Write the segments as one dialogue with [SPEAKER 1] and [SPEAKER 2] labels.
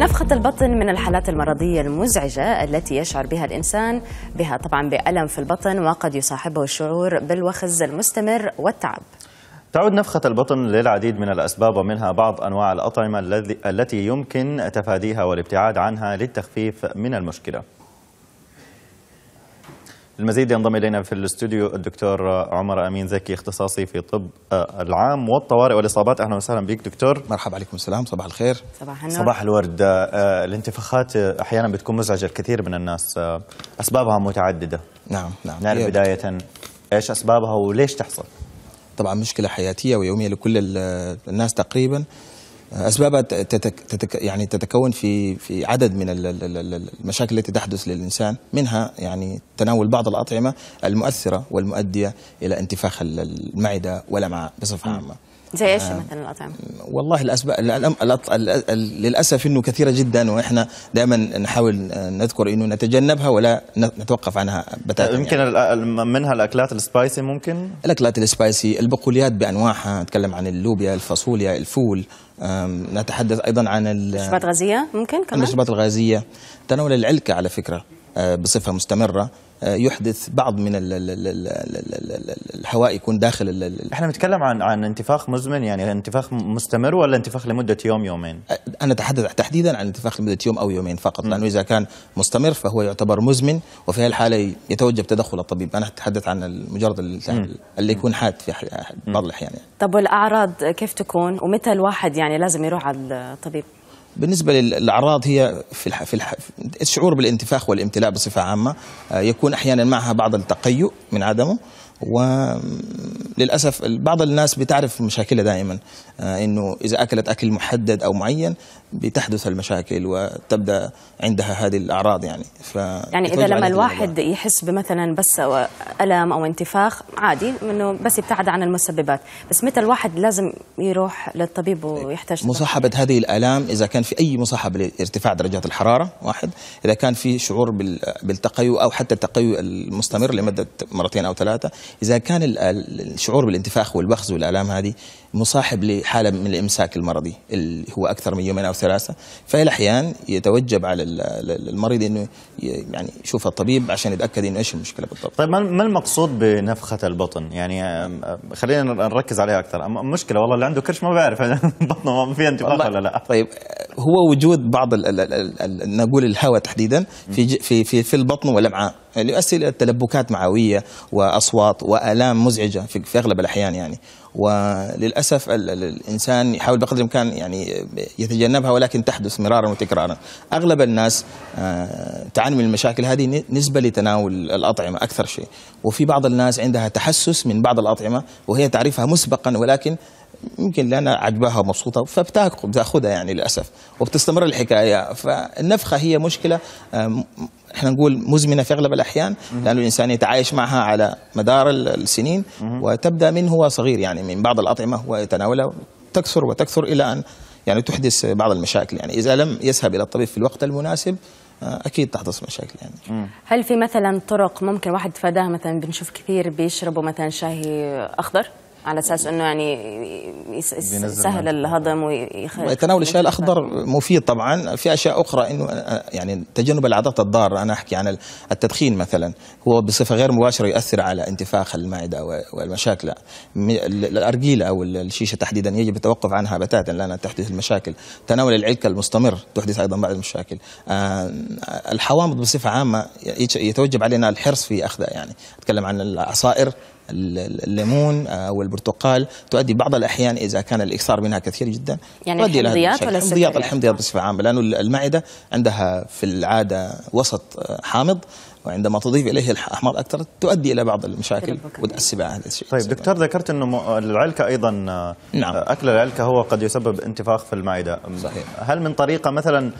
[SPEAKER 1] نفخة البطن من الحالات المرضية المزعجة التي يشعر بها الإنسان بها طبعا بألم في البطن وقد يصاحبه الشعور بالوخز المستمر والتعب
[SPEAKER 2] تعود نفخة البطن للعديد من الأسباب ومنها بعض أنواع الأطعمة التي يمكن تفاديها والابتعاد عنها للتخفيف من المشكلة المزيد ينضم إلينا في الاستوديو الدكتور عمر أمين زكي اختصاصي في طب آه، العام والطوارئ والإصابات أهلا وسهلا بك دكتور مرحبا عليكم السلام صباح الخير
[SPEAKER 1] صباح النور صباح
[SPEAKER 2] الورد آه، الانتفاخات أحيانا بتكون مزعجة الكثير من الناس آه، أسبابها متعددة نعم نعم نعرف بداية إيش أسبابها
[SPEAKER 3] وليش تحصل طبعا مشكلة حياتية ويومية لكل الناس تقريبا اسبابها تتك تتك يعني تتكون في في عدد من المشاكل التي تحدث للانسان منها يعني تناول بعض الاطعمه المؤثره والمؤديه الى انتفاخ المعده والامعاء بصفه عامه
[SPEAKER 1] زي ايش آه. مثلا الاطعمه؟
[SPEAKER 3] والله الاسباب للاسف انه كثيره جدا واحنا دائما نحاول نذكر انه نتجنبها ولا نتوقف عنها بتاتا يمكن
[SPEAKER 2] يعني. منها الاكلات السبايسي ممكن؟
[SPEAKER 3] الاكلات السبايسي، البقوليات بانواعها، نتكلم عن اللوبيا، الفاصوليا، الفول، نتحدث ايضا عن المشروبات
[SPEAKER 1] الغازيه ممكن كمان؟ المشروبات
[SPEAKER 3] الغازيه، تناول العلكه على فكره آه، بصفه مستمره يحدث بعض من
[SPEAKER 2] الهواء يكون داخل احنا بنتكلم عن عن انتفاخ مزمن يعني انتفاخ مستمر ولا انتفاخ لمده يوم يومين؟ انا اتحدث تحديدا عن انتفاخ لمده يوم او يومين فقط لانه اذا كان مستمر
[SPEAKER 3] فهو يعتبر مزمن وفي الحاله يتوجب تدخل الطبيب انا اتحدث عن مجرد اللي يكون حاد في بعض الاحيان يعني.
[SPEAKER 1] طب والاعراض كيف تكون ومتى الواحد يعني لازم يروح على الطبيب؟
[SPEAKER 3] بالنسبة للأعراض هي في, الح... في الح... الشعور بالانتفاخ والامتلاء بصفة عامة آه، يكون أحيانا معها بعض التقيؤ من عدمه وللاسف بعض الناس بتعرف مشاكلها دائما آه، انه اذا اكلت اكل محدد او معين بتحدث المشاكل وتبدا عندها هذه الاعراض يعني ف يعني اذا لما الواحد الموضوع.
[SPEAKER 1] يحس بمثلا بس الم او انتفاخ عادي انه بس يبتعد عن المسببات بس متى الواحد لازم يروح للطبيب ويحتاج
[SPEAKER 3] مصاحبه هذه الالام اذا كان في اي مصاحبه لارتفاع درجات الحراره واحد اذا كان في شعور بالتقيؤ او حتى التقيؤ المستمر لمده مرتين او ثلاثه إذا كان الشعور بالانتفاخ والبخز والآلام هذه مصاحب لحالة من الإمساك المرضي اللي هو أكثر من يومين أو ثلاثة فإلى الأحيان يتوجب على المريض أنه
[SPEAKER 2] يعني يشوف الطبيب عشان يتأكد أنه إيش المشكلة بالضبط طيب ما المقصود بنفخة البطن يعني خلينا نركز عليها أكثر مشكلة والله اللي عنده كرش ما بعرف بطنه ما فيها انتفاخ ولا لا طيب هو وجود بعض نقول الهواء تحديدا في
[SPEAKER 3] في, في البطن والامعاء يؤثر آه، الى تلبكات معويه واصوات والام مزعجه في اغلب الاحيان يعني وللاسف الانسان يحاول بقدر الامكان يعني يتجنبها ولكن تحدث مرارا وتكرارا. اغلب الناس آه، تعاني من المشاكل هذه نسبه لتناول الاطعمه اكثر شيء، وفي بعض الناس عندها تحسس من بعض الاطعمه وهي تعرفها مسبقا ولكن يمكن لانها عجباها مبسوطه فبتاخذها يعني للاسف وبتستمر الحكايه فالنفخه هي مشكله احنا نقول مزمنه في اغلب الاحيان لان الانسان يتعايش معها على مدار السنين وتبدا من هو صغير يعني من بعض الاطعمه هو يتناولها تكثر وتكثر الى ان يعني تحدث بعض المشاكل يعني اذا لم يذهب الى الطبيب في الوقت المناسب آه، اكيد تحدث مشاكل يعني
[SPEAKER 1] هل في مثلا طرق ممكن واحد يتفاداها مثلا بنشوف كثير بيشربوا مثلا شاي اخضر على اساس انه يعني سهل الهضم ويخلي تناول
[SPEAKER 3] الشاي الاخضر مفيد طبعا في اشياء اخرى انه يعني تجنب العادات الضاره انا احكي عن التدخين مثلا هو بصفه غير مباشره يؤثر على انتفاخ المعده والمشاكل الارجيله او الشيشه تحديدا يجب التوقف عنها بتاتا لانها تحدث المشاكل تناول العلك المستمر تحدث ايضا بعض المشاكل آه، الحوامض بصفه عامه يتوجب علينا الحرص في اخذها يعني اتكلم عن العصائر الليمون آه، او البرتقال تؤدي بعض الاحيان اذا كان الاكثار منها كثير جدا يعني الحمضيات ولا الحمضيات الحمضيات بصفه عامه لانه المعده عندها في العاده وسط
[SPEAKER 2] آه، حامض وعندما تضيف اليه الاحمر اكثر تؤدي الى بعض المشاكل وتاسبب هذا الشيء طيب دكتور ذكرت انه العلكه ايضا نعم. آه، اكل العلكه هو قد يسبب انتفاخ في المعده صحيح. هل من طريقه مثلا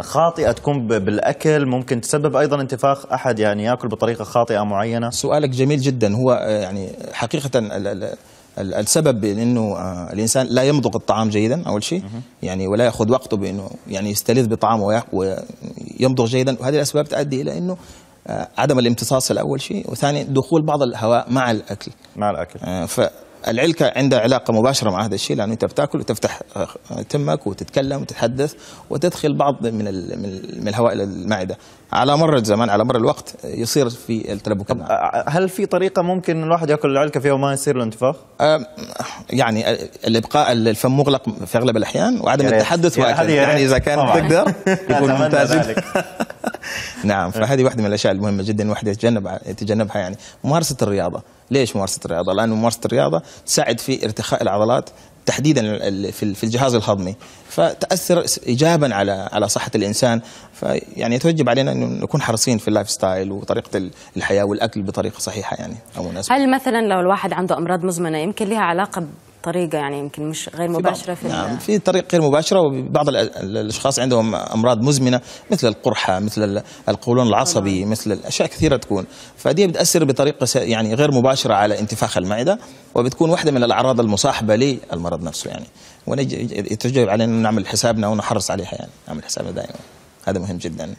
[SPEAKER 2] خاطئه تكون بالاكل ممكن تسبب ايضا انتفاخ احد يعني ياكل بطريقه خاطئه معينه سؤالك جميل جدا هو آه، يعني
[SPEAKER 3] حقيقه الـ الـ السبب بانه آه، الانسان لا يمضغ الطعام جيدا اول شيء يعني ولا ياخذ وقته بانه يعني يستلذ بطعامه يمضغ جيدا وهذه الاسباب تؤدي الى انه آه، عدم الامتصاص الاول شيء وثاني دخول بعض الهواء مع الاكل مع الاكل آه ف العلكة عندها علاقة مباشرة مع هذا الشيء لأنه أنت بتاكل وتفتح آه، تمك وتتكلم وتتحدث وتدخل بعض من من الهواء إلى المعدة على مر الزمان على مر الوقت يصير في التلبك آه، هل في طريقة ممكن الواحد ياكل العلكة فيها وما يصير له انتفاخ؟ آه، يعني الإبقاء الفم مغلق في أغلب الأحيان وعدم التحدث يعني إذا كان تقدر يكون ممتاز نعم فهذه واحده من الاشياء المهمه جدا الواحد يتجنب يتجنبها يعني ممارسه الرياضه ليش ممارسه الرياضه لانه ممارسه الرياضه تساعد في ارتخاء العضلات تحديدا في الجهاز الهضمي فتاثر ايجابا على على صحه الانسان فيعني يتوجب علينا انه نكون حريصين في اللايف ستايل وطريقه الحياه والاكل بطريقه صحيحه يعني او مناسبه
[SPEAKER 1] هل مثلا لو الواحد عنده امراض مزمنه يمكن لها علاقه طريقه يعني يمكن مش غير مباشره في نعم
[SPEAKER 3] في طريقه غير مباشره وبعض الاشخاص عندهم امراض مزمنه مثل القرحه مثل القولون العصبي طبعا. مثل الاشياء كثيره تكون فدي بتاثر بطريقه يعني غير مباشره على انتفاخ المعده وبتكون واحده من الاعراض المصاحبه للمرض نفسه يعني ونجي يتجب علينا نعمل حسابنا ونحرص عليها يعني نعمل حسابنا دائما هذا مهم جدا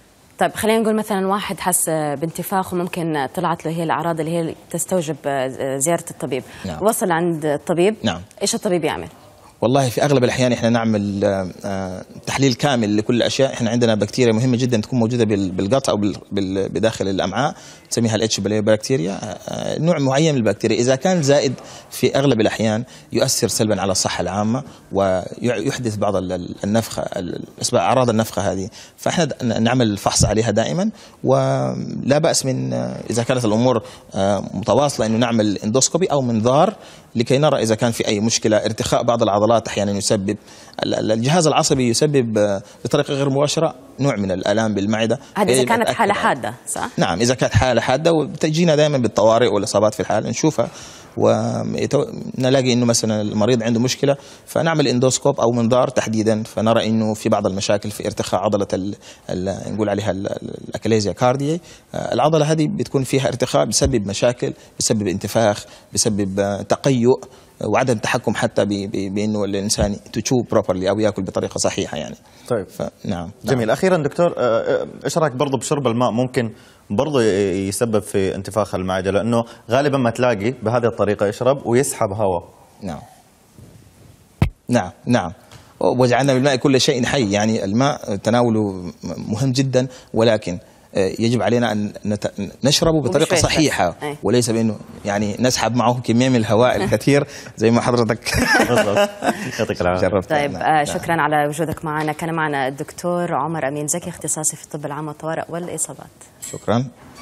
[SPEAKER 1] طيب خلينا نقول مثلا واحد حس بانتفاخ وممكن طلعت له هي الاعراض اللي هي تستوجب آه، زياره الطبيب نعم. وصل عند الطبيب نعم. ايش الطبيب يعمل
[SPEAKER 3] والله في اغلب الاحيان احنا نعمل آه، آه، تحليل كامل لكل الاشياء احنا عندنا بكتيريا مهمه جدا تكون موجوده بالقطع او بداخل الامعاء نسميها الاتش آه، بكتيريا نوع معين من البكتيريا اذا كان زائد في اغلب الاحيان يؤثر سلبا على الصحه العامه ويحدث بعض النفخه اعراض النفخه هذه فاحنا نعمل فحص عليها دائما ولا باس من اذا كانت الامور متواصله انه نعمل اندوسكوبي او منظار لكي نرى اذا كان في اي مشكله ارتخاء بعض العضلات الاختلاط احيانا يعني يسبب الجهاز العصبي يسبب آه، بطريقه غير مباشره نوع من الالام بالمعده هذه اذا إيه، كانت حاله
[SPEAKER 1] حاده صح؟
[SPEAKER 3] نعم اذا كانت حاله حاده وتجينا دائما بالطوارئ والاصابات في الحال نشوفها ونلاقي انه مثلا المريض عنده مشكله فنعمل اندوسكوب او منظار تحديدا فنرى انه في بعض المشاكل في ارتخاء عضله الـ الـ نقول عليها الاكليزيا كارديي آه، العضله هذه بتكون فيها ارتخاء بسبب مشاكل بسبب انتفاخ بسبب آه، تقيؤ وعدم التحكم حتى بانه الانسان تشو بروبرلي
[SPEAKER 2] او ياكل بطريقه صحيحه يعني طيب نعم جميل نعم. اخيرا دكتور آه، آه، ايش رايك برضه بشرب الماء ممكن برضه يسبب في انتفاخ المعده لانه غالبا ما تلاقي بهذه الطريقه يشرب ويسحب هواء نعم نعم نعم
[SPEAKER 3] وجعلنا بالماء كل شيء حي يعني الماء تناوله مهم جدا ولكن يجب علينا أن نشربه بطريقة صحيحة وليس بأنه يعني نسحب معه كمية من الهواء الكثير زي ما حضرتك يعطيك العافية طيب يعني. آه، نعم. شكرا
[SPEAKER 1] على وجودك معنا كان معنا الدكتور عمر أمين زكي اختصاصي في الطب العام والطوارئ والإصابات
[SPEAKER 3] شكرا